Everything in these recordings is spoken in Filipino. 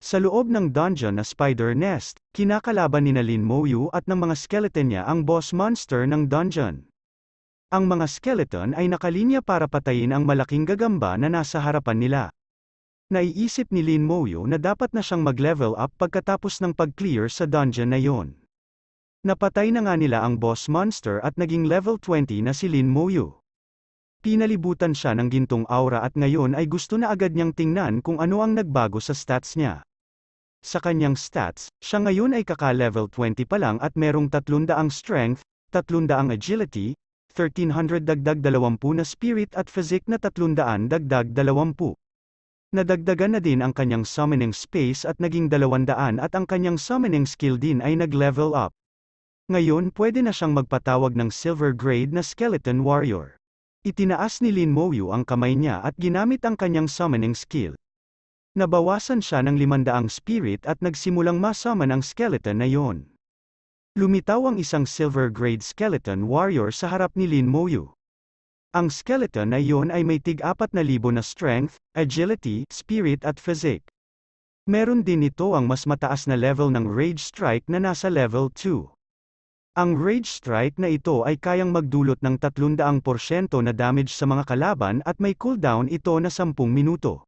Sa loob ng dungeon na spider nest, kinakalaban ni Nalin Moyu at ng mga skeleton niya ang boss monster ng dungeon. Ang mga skeleton ay nakalinya para patayin ang malaking gagamba na nasa harapan nila. Naiisip ni Lin Moyu na dapat na siyang mag-level up pagkatapos ng pag-clear sa dungeon na yon. Napatay na nga nila ang boss monster at naging level 20 na si Lin Moyu. Pinalibutan siya ng gintong aura at ngayon ay gusto na agad niyang tingnan kung ano ang nagbago sa stats niya. Sa kanyang stats, siya ngayon ay kaka-level 20 pa lang at merong 300 strength, 300 agility, 1300 dagdag 20 na spirit at physique na 300 dagdag 20. Nadagdagan na din ang kanyang summoning space at naging 200 at ang kanyang summoning skill din ay nag-level up. Ngayon pwede na siyang magpatawag ng silver grade na skeleton warrior. Itinaas ni Lin Moyu ang kamay niya at ginamit ang kanyang summoning skill. Nabawasan siya ng limandaang spirit at nagsimulang masama ng skeleton na yon. Lumitaw ang isang silver-grade skeleton warrior sa harap ni Lin Moyu. Ang skeleton na iyon ay may tig-4,000 na strength, agility, spirit at physique. Meron din ito ang mas mataas na level ng Rage Strike na nasa level 2. Ang Rage Strike na ito ay kayang magdulot ng 300% na damage sa mga kalaban at may cooldown ito na 10 minuto.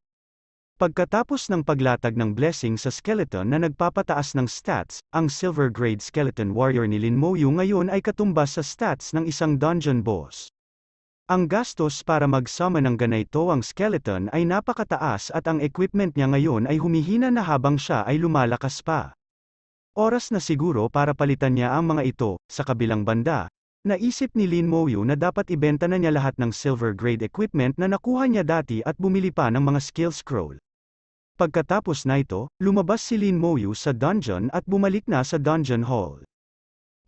Pagkatapos ng paglatag ng blessing sa skeleton na nagpapataas ng stats, ang silver grade skeleton warrior ni Lin Moyu ngayon ay katumbas sa stats ng isang dungeon boss. Ang gastos para mag ng ganito ang skeleton ay napakataas at ang equipment niya ngayon ay humihina na habang siya ay lumalakas pa. Oras na siguro para palitan niya ang mga ito, sa kabilang banda, Naisip ni Lin Moyu na dapat ibenta na niya lahat ng silver grade equipment na nakuha niya dati at bumili pa ng mga skill scroll. Pagkatapos na ito, lumabas si Lin Moyu sa dungeon at bumalik na sa dungeon hall.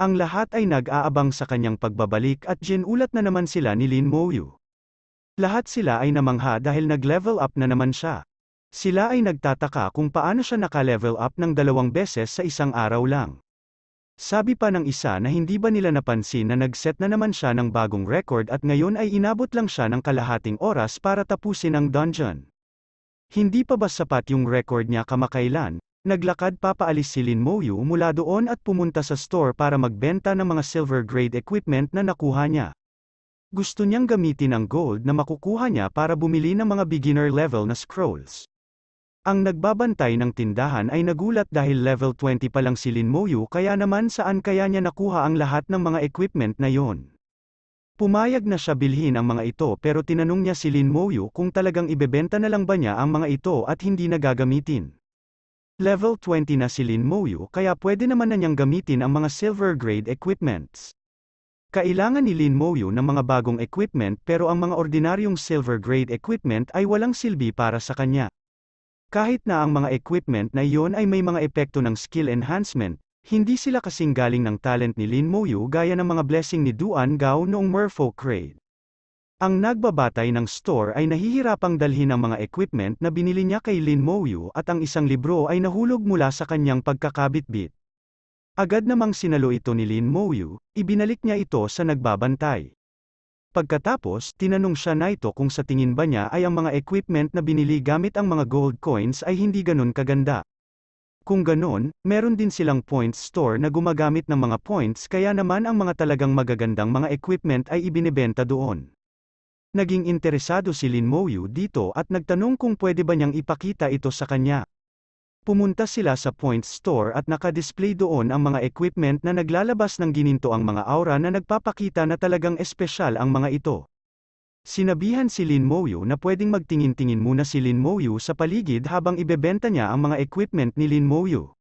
Ang lahat ay nag-aabang sa kanyang pagbabalik at ulat na naman sila ni Lin Moyu. Lahat sila ay namangha dahil nag-level up na naman siya. Sila ay nagtataka kung paano siya naka-level up ng dalawang beses sa isang araw lang. Sabi pa ng isa na hindi ba nila napansin na nag-set na naman siya ng bagong record at ngayon ay inabot lang siya ng kalahating oras para tapusin ang dungeon. Hindi pa ba sapat yung record niya kamakailan? Naglakad papaalis si Lin Moyu mula doon at pumunta sa store para magbenta ng mga silver grade equipment na nakuha niya. Gusto niyang gamitin ang gold na makukuha niya para bumili ng mga beginner level na scrolls. Ang nagbabantay ng tindahan ay nagulat dahil level 20 pa lang si Lin Moyu kaya naman saan kaya niya nakuha ang lahat ng mga equipment na yon. Pumayag na siya bilhin ang mga ito pero tinanong niya si Lin Moyu kung talagang ibebenta na lang ba niya ang mga ito at hindi na gagamitin. Level 20 na si Lin Moyu kaya pwede naman na niyang gamitin ang mga silver grade equipments. Kailangan ni Lin Moyu ng mga bagong equipment pero ang mga ordinaryong silver grade equipment ay walang silbi para sa kanya. Kahit na ang mga equipment na iyon ay may mga epekto ng skill enhancement, hindi sila kasing galing ng talent ni Lin Moyu gaya ng mga blessing ni Duan Gao noong Merfolk Raid. Ang nagbabatay ng store ay nahihirapang dalhin ang mga equipment na binili niya kay Lin Moyu at ang isang libro ay nahulog mula sa kanyang pagkakabit-bit. Agad namang sinalo ito ni Lin Moyu, ibinalik niya ito sa nagbabantay. Pagkatapos, tinanong siya na ito kung sa tingin ba niya ay ang mga equipment na binili gamit ang mga gold coins ay hindi ganun kaganda. Kung ganoon, meron din silang points store na gumagamit ng mga points kaya naman ang mga talagang magagandang mga equipment ay ibinebenta doon. Naging interesado si Lin Moyu dito at nagtanong kung pwede ba niyang ipakita ito sa kanya. Pumunta sila sa points store at nakadisplay doon ang mga equipment na naglalabas ng gininto mga aura na nagpapakita na talagang espesyal ang mga ito. Sinabihan si Lin Moyu na pwedeng magtingin-tingin muna si Lin Moyu sa paligid habang ibebenta niya ang mga equipment ni Lin Moyu.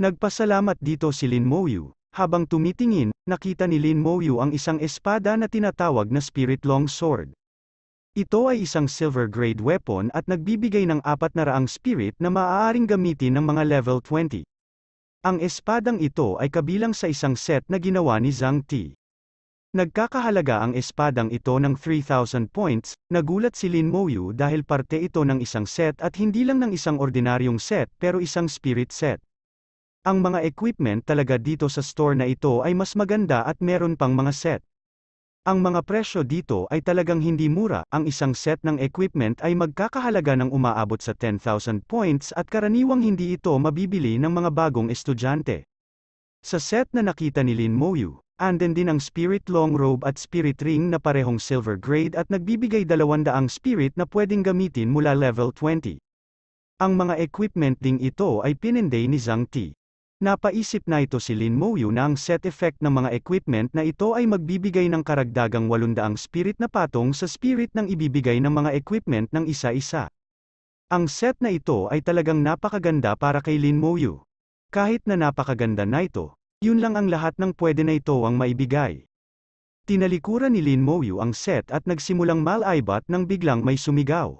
Nagpasalamat dito si Lin Moyu, habang tumitingin, nakita ni Lin Moyu ang isang espada na tinatawag na Spirit Long Sword. Ito ay isang silver grade weapon at nagbibigay ng apat na raang spirit na maaaring gamitin ng mga level 20. Ang espadang ito ay kabilang sa isang set na ginawa ni Zhang Ti. Nagkakahalaga ang espadang ito ng 3,000 points, nagulat si Lin Moyu dahil parte ito ng isang set at hindi lang ng isang ordinaryong set pero isang spirit set. Ang mga equipment talaga dito sa store na ito ay mas maganda at meron pang mga set. Ang mga presyo dito ay talagang hindi mura, ang isang set ng equipment ay magkakahalaga ng umaabot sa 10,000 points at karaniwang hindi ito mabibili ng mga bagong estudyante. Sa set na nakita ni Lin Moyu, Anden din ang spirit long robe at spirit ring na parehong silver grade at nagbibigay 200 spirit na pwedeng gamitin mula level 20. Ang mga equipment ding ito ay pininday ni Zhang Ti. Napaisip na ito si Lin Mouyu na ang set effect ng mga equipment na ito ay magbibigay ng karagdagang 800 spirit na patong sa spirit ng ibibigay ng mga equipment ng isa-isa. Ang set na ito ay talagang napakaganda para kay Lin Mouyu. Kahit na napakaganda na ito, yun lang ang lahat ng pwede na ito ang maibigay. Tinalikuran ni Lin Moyu ang set at nagsimulang malaibat nang biglang may sumigaw.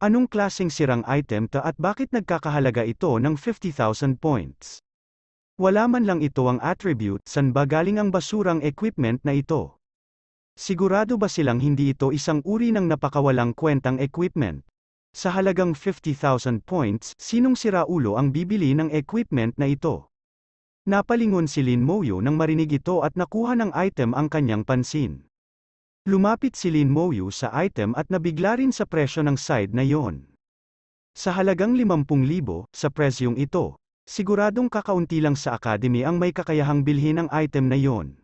Anong klaseng sirang item ta at bakit nagkakahalaga ito ng 50,000 points? Wala man lang ito ang attribute, san ba galing ang basurang equipment na ito? Sigurado ba silang hindi ito isang uri ng napakawalang kwentang equipment? Sa halagang 50,000 points, sinong siraulo ang bibili ng equipment na ito? Napalingon si Lin Moyo nang marinig ito at nakuha ng item ang kanyang pansin. Lumapit si Lin Moyo sa item at nabigla rin sa presyo ng side na yon. Sa halagang 50,000, sa presyong ito, siguradong kakaunti lang sa academy ang may kakayahang bilhin ang item na yon.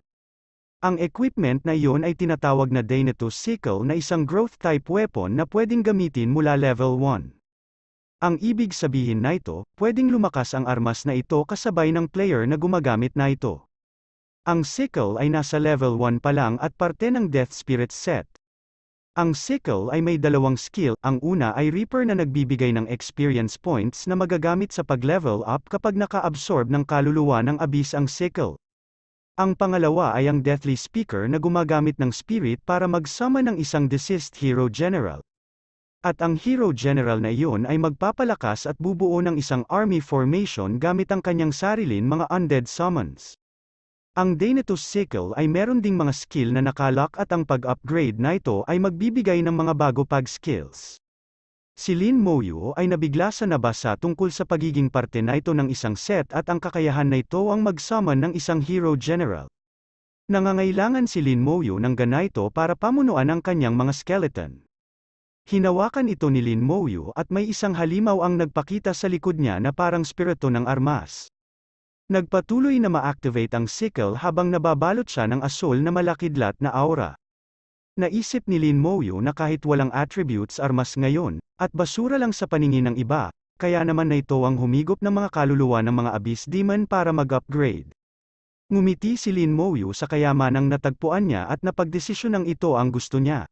Ang equipment na iyon ay tinatawag na Dainatus Sickle na isang growth type weapon na pwedeng gamitin mula level 1. Ang ibig sabihin na ito, pwedeng lumakas ang armas na ito kasabay ng player na gumagamit na ito. Ang sickle ay nasa level 1 pa lang at parte ng Death Spirit set. Ang sickle ay may dalawang skill, ang una ay Reaper na nagbibigay ng experience points na magagamit sa pag-level up kapag naka-absorb ng kaluluwa ng abyss ang sickle. Ang pangalawa ay ang Deathly Speaker na gumagamit ng spirit para magsama ng isang deceased hero general. At ang hero general na iyon ay magpapalakas at bubuo ng isang army formation gamit ang kanyang sarilin mga undead summons. Ang Daenatus Sickle ay meron ding mga skill na nakalock at ang pag-upgrade na ito ay magbibigay ng mga bago pag skills. Si Lin Moyo ay nabigla sa nabasa tungkol sa pagiging parte na ito ng isang set at ang kakayahan na ito ang magsummon ng isang hero general. Nangangailangan si Lin Moyo ng ganito para pamunuan ang kanyang mga skeleton. Hinawakan ito ni Lin Mouyu at may isang halimaw ang nagpakita sa likod niya na parang spirito ng armas. Nagpatuloy na ma-activate ang sickle habang nababalot siya ng asol na malakidlat na aura. Naisip ni Lin Mouyu na kahit walang attributes armas ngayon, at basura lang sa paningin ng iba, kaya naman na ito ang humigop ng mga kaluluwa ng mga abyss demon para mag-upgrade. Ngumiti si Lin Mouyu sa kayamanang natagpuan niya at napagdesisyon ng ito ang gusto niya.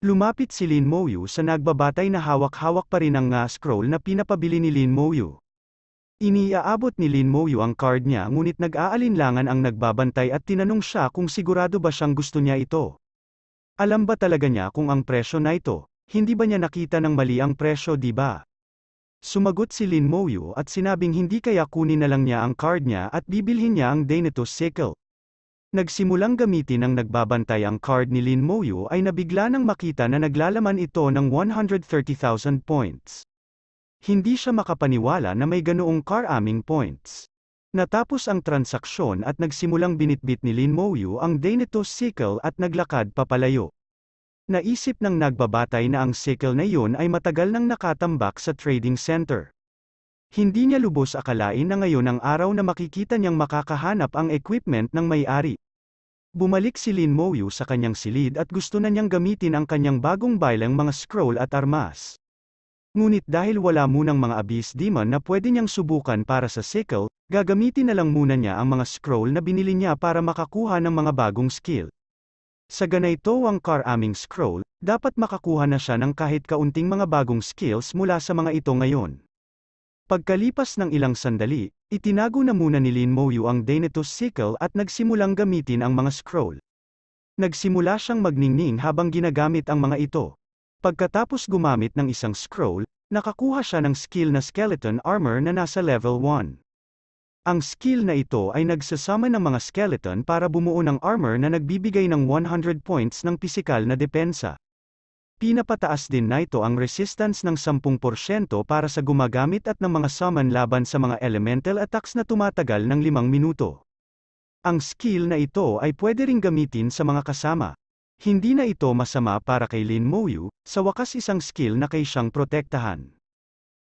Lumapit si Lin Moyu sa nagbabatay na hawak-hawak pa rin ang nga scroll na pinapabili ni Lin Moyu. Iniaabot ni Lin Moyu ang card niya ngunit nag-aalinlangan ang nagbabantay at tinanong siya kung sigurado ba siyang gusto niya ito. Alam ba talaga niya kung ang presyo na ito, hindi ba niya nakita ng mali ang presyo di ba? Sumagot si Lin Moyu at sinabing hindi kaya kunin na lang niya ang card niya at bibilhin niya ang Dainatos Sickle. Nagsimulang gamitin ng nagbabantay ang card ni Lin Moyu ay nabigla nang makita na naglalaman ito ng 130,000 points. Hindi siya makapaniwala na may ganoong karaming points. Natapos ang transaksyon at nagsimulang binitbit ni Lin Moyu ang Dainato sickle at naglakad papalayo. Naisip ng nagbabatay na ang sickle na iyon ay matagal nang nakatambak sa trading center. Hindi niya lubos akalain na ngayon ang araw na makikita niyang makakahanap ang equipment ng may-ari. Bumalik si Lin Moyu sa kanyang silid at gusto na niyang gamitin ang kanyang bagong baylang mga scroll at armas. Ngunit dahil wala munang mga abyss demon na pwede niyang subukan para sa sickle, gagamitin na lang muna niya ang mga scroll na binili niya para makakuha ng mga bagong skill. Sa ganito ang karaming scroll, dapat makakuha na siya ng kahit kaunting mga bagong skills mula sa mga ito ngayon. Pagkalipas ng ilang sandali, itinago na muna ni Lin Moyu ang Danetus sickle at nagsimulang gamitin ang mga scroll. Nagsimula siyang magningning habang ginagamit ang mga ito. Pagkatapos gumamit ng isang scroll, nakakuha siya ng skill na skeleton armor na nasa level 1. Ang skill na ito ay nagsasama ng mga skeleton para bumuo ng armor na nagbibigay ng 100 points ng pisikal na depensa. Pinapataas din na ito ang resistance ng 10% para sa gumagamit at ng mga summon laban sa mga elemental attacks na tumatagal ng 5 minuto. Ang skill na ito ay pwede ring gamitin sa mga kasama. Hindi na ito masama para kay Lin Moyu, sa wakas isang skill na kay siyang protektahan.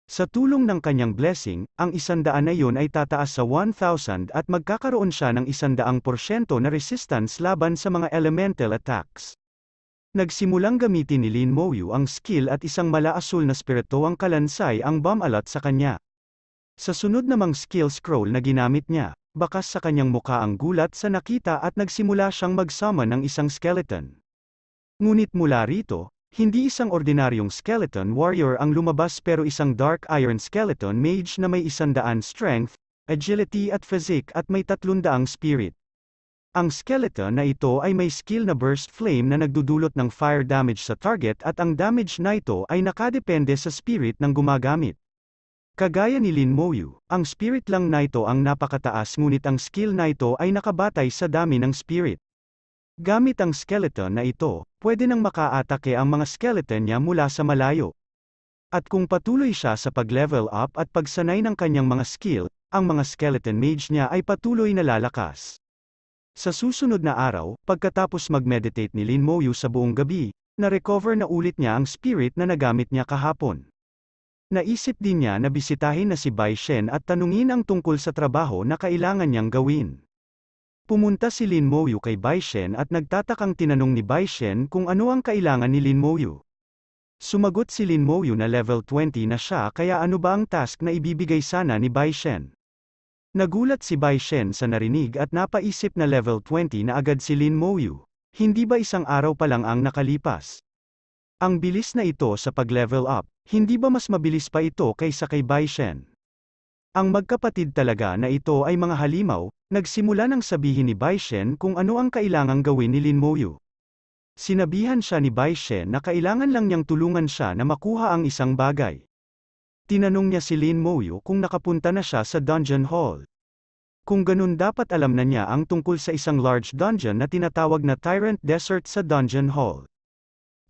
Sa tulong ng kanyang blessing, ang isandaan na yun ay tataas sa 1,000 at magkakaroon siya ng isandaang porsyento na resistance laban sa mga elemental attacks. Nagsimulang gamitin ni Lin Moyu ang skill at isang malaasul na spirito ang kalansay ang bomb alat sa kanya. Sa sunod namang skill scroll na ginamit niya, bakas sa kanyang mukha ang gulat sa nakita at nagsimula siyang magsama ng isang skeleton. Ngunit mula rito, hindi isang ordinaryong skeleton warrior ang lumabas pero isang dark iron skeleton mage na may isandaan strength, agility at physique at may tatlundaang spirit. Ang skeleton na ito ay may skill na burst flame na nagdudulot ng fire damage sa target at ang damage na ito ay nakadepende sa spirit ng gumagamit. Kagaya ni Lin Moyu, ang spirit lang na ito ang napakataas ngunit ang skill na ito ay nakabatay sa dami ng spirit. Gamit ang skeleton na ito, pwede nang makaatake ang mga skeleton niya mula sa malayo. At kung patuloy siya sa pag-level up at pagsanay ng kanyang mga skill, ang mga skeleton mage niya ay patuloy na lalakas. Sa susunod na araw, pagkatapos mag-meditate ni Lin Moyu sa buong gabi, na-recover na ulit niya ang spirit na nagamit niya kahapon. Naisip din niya na bisitahin na si Bai Shen at tanungin ang tungkol sa trabaho na kailangan niyang gawin. Pumunta si Lin Moyu kay Bai Shen at nagtatakang tinanong ni Bai Shen kung ano ang kailangan ni Lin Moyu. Sumagot si Lin Moyu na level 20 na siya kaya ano ba ang task na ibibigay sana ni Bai Shen. Nagulat si Bai Shen sa narinig at napaisip na level 20 na agad si Lin Moyu. Hindi ba isang araw pa lang ang nakalipas? Ang bilis na ito sa pag-level up, hindi ba mas mabilis pa ito kaysa kay Bai Shen? Ang magkapatid talaga na ito ay mga halimaw, nagsimula nang sabihin ni Bai Shen kung ano ang kailangang gawin ni Lin Moyu. Sinabihan siya ni Bai Shen na kailangan lang niyang tulungan siya na makuha ang isang bagay. Tinanong niya si Lin Moyo kung nakapunta na siya sa dungeon hall. Kung ganun dapat alam na niya ang tungkol sa isang large dungeon na tinatawag na Tyrant Desert sa dungeon hall.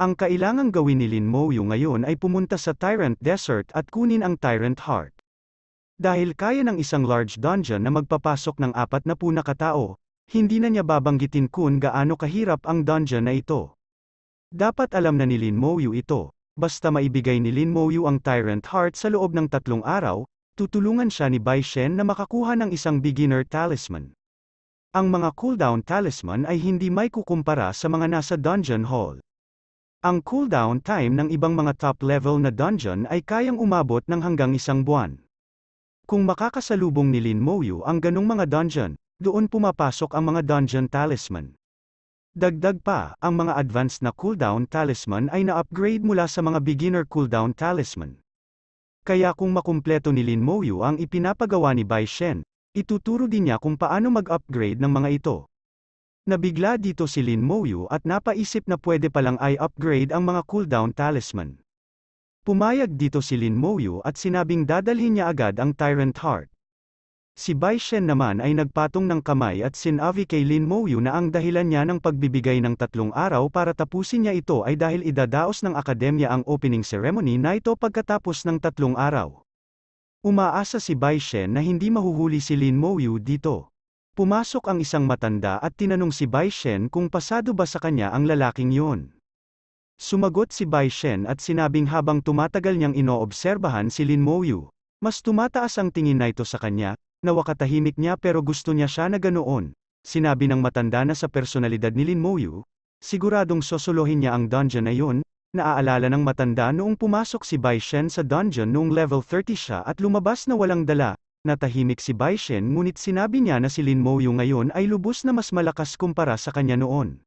Ang kailangang gawin ni Lin Moyo ngayon ay pumunta sa Tyrant Desert at kunin ang Tyrant Heart. Dahil kaya ng isang large dungeon na magpapasok ng apat na puna katao, hindi na niya babanggitin kung gaano kahirap ang dungeon na ito. Dapat alam na ni Lin Moyo ito, basta maibigay ni Lin Moyu ang Tyrant Heart sa loob ng tatlong araw, tutulungan siya ni Bai Shen na makakuha ng isang beginner talisman. Ang mga cooldown talisman ay hindi may kukumpara sa mga nasa dungeon hall. Ang cooldown time ng ibang mga top level na dungeon ay kayang umabot ng hanggang isang buwan. Kung makakasalubong ni Lin Moyu ang ganong mga dungeon, doon pumapasok ang mga dungeon talisman. Dagdag pa, ang mga advanced na cooldown talisman ay na-upgrade mula sa mga beginner cooldown talisman. Kaya kung makumpleto ni Lin Moyu ang ipinapagawa ni Bai Shen, ituturo din niya kung paano mag-upgrade ng mga ito. Nabigla dito si Lin Moyu at napaisip na pwede palang ay upgrade ang mga cooldown talisman. Pumayag dito si Lin Moyu at sinabing dadalhin niya agad ang Tyrant Heart. Si Bai Shen naman ay nagpatong ng kamay at sinabi kay Lin Mouyu na ang dahilan niya ng pagbibigay ng tatlong araw para tapusin niya ito ay dahil idadaos ng akademya ang opening ceremony na ito pagkatapos ng tatlong araw. Umaasa si Bai Shen na hindi mahuhuli si Lin Mouyu dito. Pumasok ang isang matanda at tinanong si Bai Shen kung pasado ba sa kanya ang lalaking yon. Sumagot si Bai Shen at sinabing habang tumatagal niyang inoobserbahan si Lin Mouyu, mas tumataas ang tingin na ito sa kanya, nawa katahimik niya pero gusto niya siya na ganoon. Sinabi ng matanda na sa personalidad ni Lin Moyu, siguradong sosolohin niya ang dungeon na yun, naaalala ng matanda noong pumasok si Bai Shen sa dungeon noong level 30 siya at lumabas na walang dala, natahimik si Bai Shen ngunit sinabi niya na si Lin Moyu ngayon ay lubos na mas malakas kumpara sa kanya noon.